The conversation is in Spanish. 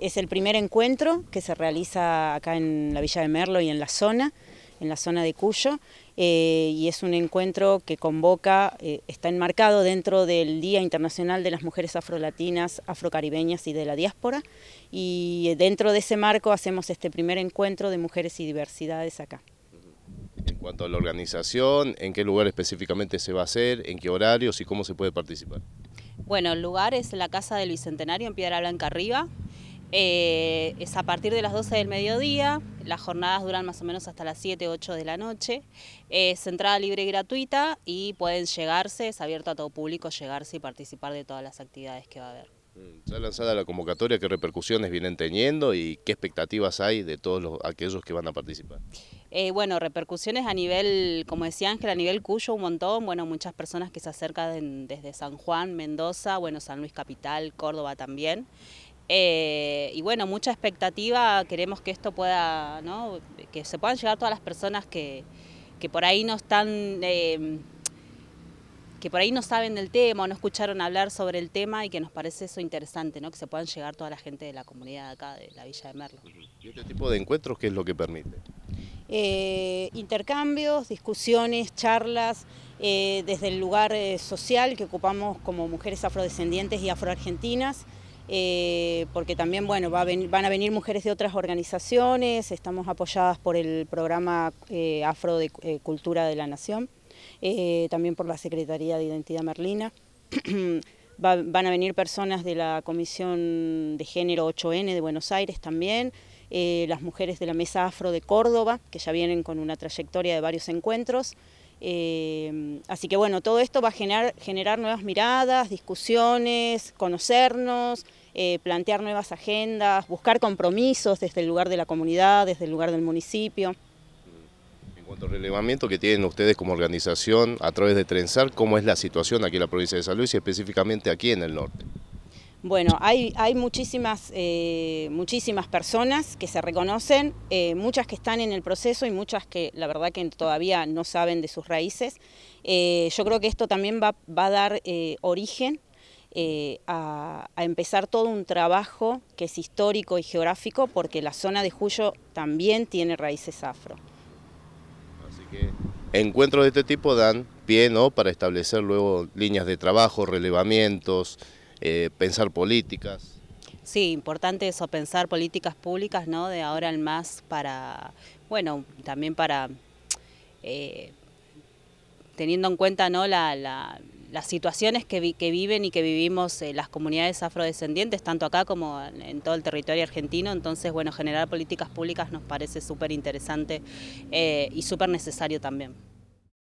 es el primer encuentro que se realiza acá en la Villa de Merlo y en la zona, en la zona de Cuyo, eh, y es un encuentro que convoca, eh, está enmarcado dentro del Día Internacional de las Mujeres Afrolatinas, Afrocaribeñas y de la Diáspora, y dentro de ese marco hacemos este primer encuentro de mujeres y diversidades acá. En cuanto a la organización, ¿en qué lugar específicamente se va a hacer? ¿En qué horarios y cómo se puede participar? Bueno, el lugar es la Casa del Bicentenario en Piedra Blanca Arriba, eh, es a partir de las 12 del mediodía, las jornadas duran más o menos hasta las 7, 8 de la noche. Es entrada libre y gratuita y pueden llegarse, es abierto a todo público llegarse y participar de todas las actividades que va a haber. Mm, ya lanzada la convocatoria, ¿qué repercusiones vienen teniendo y qué expectativas hay de todos aquellos que van a participar? Eh, bueno, repercusiones a nivel, como decía Ángel, a nivel Cuyo, un montón. Bueno, muchas personas que se acercan desde San Juan, Mendoza, bueno, San Luis Capital, Córdoba también. Eh, y bueno, mucha expectativa, queremos que esto pueda, que se puedan llegar todas las personas que, por ahí no están, em, que por ahí no saben del tema no escucharon hablar sobre el tema y que nos parece eso interesante, ¿no? que se puedan llegar toda la gente de la comunidad acá, de la Villa de Merlo. ¿Y este tipo de encuentros qué es lo que permite? Eh, intercambios, discusiones, charlas, eh, desde el lugar social que ocupamos como mujeres afrodescendientes y afroargentinas, eh, porque también bueno, van a venir mujeres de otras organizaciones, estamos apoyadas por el programa eh, Afro de eh, Cultura de la Nación, también por la Secretaría de Identidad Merlina. van a venir personas de la Comisión de Género 8N de Buenos Aires también, las mujeres de la Mesa Afro de Córdoba, que ya vienen con una trayectoria de varios encuentros. Eh, así que bueno, todo esto va a generar, generar nuevas miradas, discusiones, conocernos, eh, plantear nuevas agendas, buscar compromisos desde el lugar de la comunidad, desde el lugar del municipio. En cuanto al relevamiento que tienen ustedes como organización a través de Trenzar, ¿cómo es la situación aquí en la provincia de San Luis y específicamente aquí en el norte? Bueno, hay, muchísimas, eh, muchísimas personas que se reconocen, eh, muchas que están en el proceso y muchas que la verdad que todavía no saben de sus raíces. Eh, yo creo que esto también va, a dar origen a, empezar todo un trabajo que es histórico y geográfico porque la zona de Julio también tiene raíces afro. Así que encuentros de este tipo dan pie ¿no? para establecer luego líneas de trabajo, relevamientos, eh, pensar políticas. Sí, importante eso, pensar políticas públicas, ¿no? De ahora en más para, bueno, también para, eh, teniendo en cuenta, las situaciones que, viven y que vivimos eh, las comunidades afrodescendientes, tanto acá como en todo el territorio argentino. Entonces, bueno, generar políticas públicas nos parece súper interesante y súper necesario también.